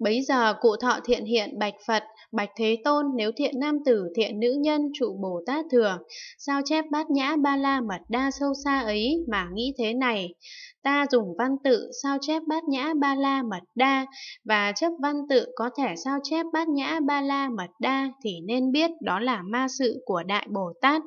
Bấy giờ cụ thọ thiện hiện bạch Phật, bạch Thế Tôn nếu thiện nam tử thiện nữ nhân trụ Bồ Tát thừa, sao chép bát nhã ba la mật đa sâu xa ấy mà nghĩ thế này ta dùng văn tự sao chép bát nhã ba la mật đa và chấp văn tự có thể sao chép bát nhã ba la mật đa thì nên biết đó là ma sự của Đại Bồ Tát.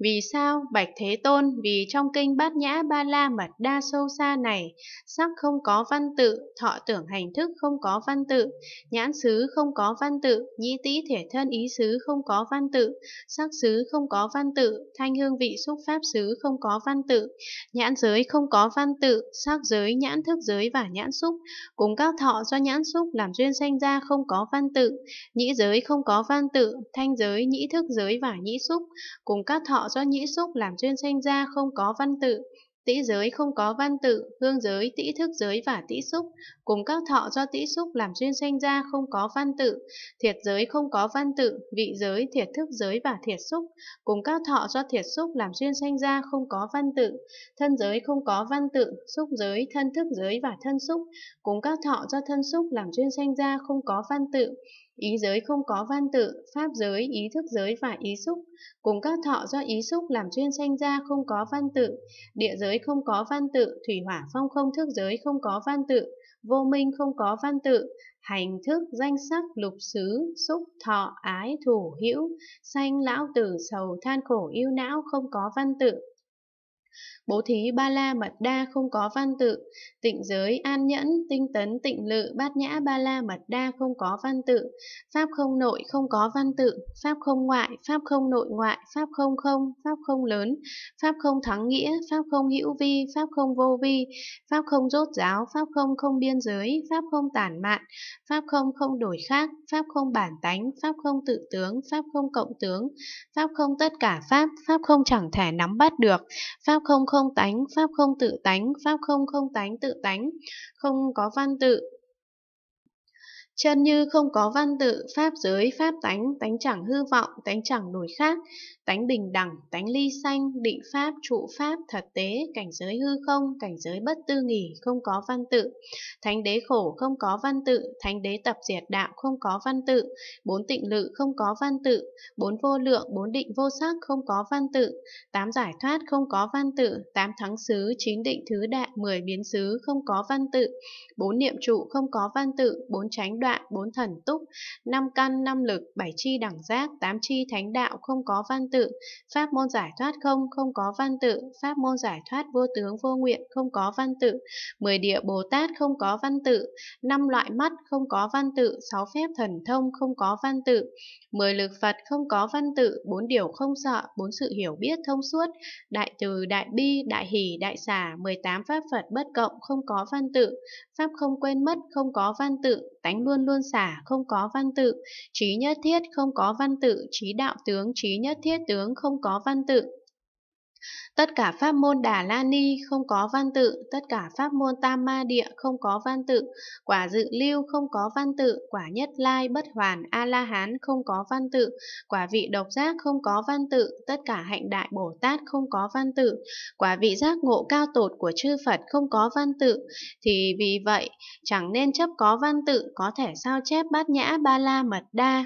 Vì sao? Bạch Thế Tôn, vì trong kinh Bát Nhã Ba La Mật Đa Sâu Xa này, sắc không có văn tự, thọ tưởng hành thức không có văn tự, nhãn xứ không có văn tự, nhĩ tĩ thể thân ý xứ không có văn tự, sắc xứ không có văn tự, thanh hương vị xúc pháp xứ không có văn tự, nhãn giới không có văn tự, sắc giới, nhãn thức giới và nhãn xúc. Cùng các thọ do nhãn xúc làm duyên sanh ra không có văn tự, nhĩ giới không có văn tự, thanh giới, nhĩ thức giới và nhĩ xúc. Cùng các thọ do nhĩ xúc làm duyên sanh ra không có văn tự, Tĩ giới không có văn tự, hương giới, tĩ thức giới và tĩ xúc, cùng các thọ do tĩ xúc làm duyên sanh ra không có văn tự, thiệt giới không có văn tự, vị giới, thiệt thức giới và thiệt xúc, cùng các thọ do thiệt xúc làm duyên sanh ra không có văn tự, thân giới không có văn tự, xúc giới, thân thức giới và thân xúc, cùng các thọ do thân xúc làm duyên sanh ra không có văn tự, Ý giới không có văn tự, pháp giới, ý thức giới và ý xúc, cùng các thọ do ý xúc làm chuyên sanh ra không có văn tự, địa giới không có văn tự, thủy hỏa phong không thức giới không có văn tự, vô minh không có văn tự, hành thức, danh sắc, lục xứ, xúc, thọ, ái, thủ, hữu, sanh, lão, tử, sầu, than khổ, yêu não không có văn tự. Bố thí ba la mật đa không có văn tự, tịnh giới an nhẫn, tinh tấn tịnh lự bát nhã ba la mật đa không có văn tự, pháp không nội không có văn tự, pháp không ngoại, pháp không nội ngoại, pháp không không, pháp không lớn, pháp không thắng nghĩa, pháp không hữu vi, pháp không vô vi, pháp không rốt giáo, pháp không không biên giới, pháp không tản mạn, pháp không không đổi khác, pháp không bản tánh, pháp không tự tướng, pháp không cộng tướng, pháp không tất cả pháp, pháp không chẳng thể nắm bắt được, pháp không không tánh, pháp không tự tánh, pháp không không tánh tự tánh, không có văn tự. Chân như không có văn tự, pháp giới, pháp tánh, tánh chẳng hư vọng, tánh chẳng đổi khác, Tánh bình đẳng, tánh ly sanh, định pháp, trụ pháp, thật tế, cảnh giới hư không, cảnh giới bất tư nghỉ, không có văn tự. Thánh đế khổ không có văn tự, thánh đế tập diệt đạo không có văn tự, bốn tịnh lự không có văn tự, bốn vô lượng, bốn định vô sắc không có văn tự, tám giải thoát không có văn tự, tám thắng xứ, chín định thứ đại, mười biến xứ không có văn tự, bốn niệm trụ không có văn tự, bốn tránh đoạn, bốn thần túc năm căn, năm lực, bảy chi đẳng giác, tám chi thánh đạo không có văn tự, pháp môn giải thoát không, không có văn tự, pháp môn giải thoát vô tướng vô nguyện không có văn tự, mười địa Bồ Tát không có văn tự, năm loại mắt không có văn tự, sáu phép thần thông không có văn tự, mười lực Phật không có văn tự, bốn điều không sợ, bốn sự hiểu biết thông suốt, đại từ, đại bi, đại hỷ, đại xả, mười tám pháp Phật bất cộng không có văn tự, pháp không quên mất không có văn tự, tánh luôn luôn xả không có có văn tự, trí nhất thiết không có văn tự, trí đạo tướng trí nhất thiết tướng không có văn tự. Tất cả pháp môn Đà La Ni không có văn tự, tất cả pháp môn Tam Ma Địa không có văn tự, quả dự lưu không có văn tự, quả nhất lai bất hoàn A La Hán không có văn tự, quả vị độc giác không có văn tự, tất cả hạnh đại Bồ Tát không có văn tự, quả vị giác ngộ cao tột của chư Phật không có văn tự, thì vì vậy chẳng nên chấp có văn tự có thể sao chép bát nhã ba la mật đa.